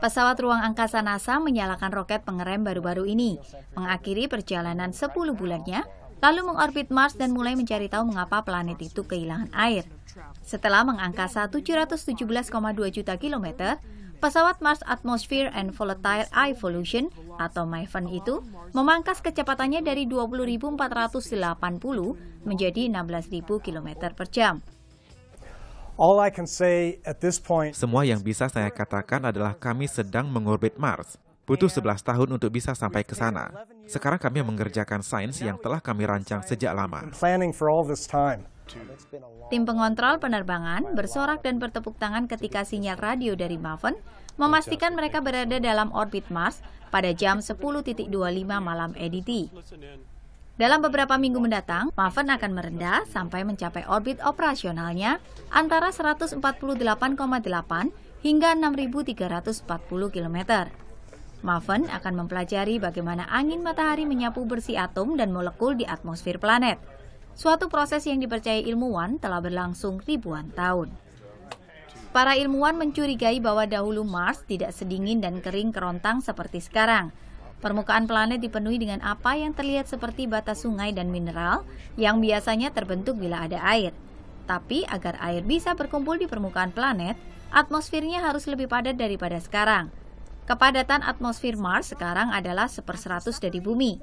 Pesawat ruang angkasa NASA menyalakan roket pengerem baru-baru ini, mengakhiri perjalanan 10 bulannya, lalu mengorbit Mars dan mulai mencari tahu mengapa planet itu kehilangan air. Setelah mengangkasa 717,2 juta kilometer, pesawat Mars Atmosphere and Volatile Evolution atau MAVEN itu memangkas kecepatannya dari 20.480 menjadi 16.000 km per jam. Semua yang bisa saya katakan adalah kami sedang mengorbit Mars. Butuh 11 tahun untuk bisa sampai ke sana. Sekarang kami mengerjakan sains yang telah kami rancang sejak lama. Tim pengontrol penerbangan bersorak dan bertepuk tangan ketika sinyal radio dari Maven memastikan mereka berada dalam orbit Mars pada jam 10.25 malam EDT. Dalam beberapa minggu mendatang, Maven akan merendah sampai mencapai orbit operasionalnya antara 148,8 hingga 6.340 km. Maven akan mempelajari bagaimana angin matahari menyapu bersih atom dan molekul di atmosfer planet. Suatu proses yang dipercaya ilmuwan telah berlangsung ribuan tahun. Para ilmuwan mencurigai bahwa dahulu Mars tidak sedingin dan kering kerontang seperti sekarang, Permukaan planet dipenuhi dengan apa yang terlihat seperti batas sungai dan mineral yang biasanya terbentuk bila ada air. Tapi agar air bisa berkumpul di permukaan planet, atmosfernya harus lebih padat daripada sekarang. Kepadatan atmosfer Mars sekarang adalah seperseratus dari bumi.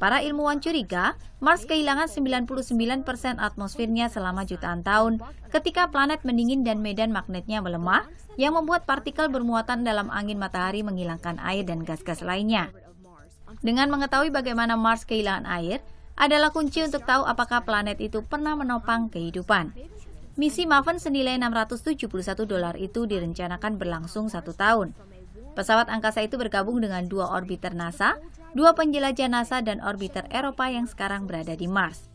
Para ilmuwan curiga, Mars kehilangan 99% atmosfernya selama jutaan tahun ketika planet mendingin dan medan magnetnya melemah, yang membuat partikel bermuatan dalam angin matahari menghilangkan air dan gas-gas lainnya. Dengan mengetahui bagaimana Mars kehilangan air, adalah kunci untuk tahu apakah planet itu pernah menopang kehidupan. Misi Maven senilai 671 dolar itu direncanakan berlangsung satu tahun. Pesawat angkasa itu bergabung dengan dua orbiter NASA, dua penjelajah NASA, dan orbiter Eropa yang sekarang berada di Mars.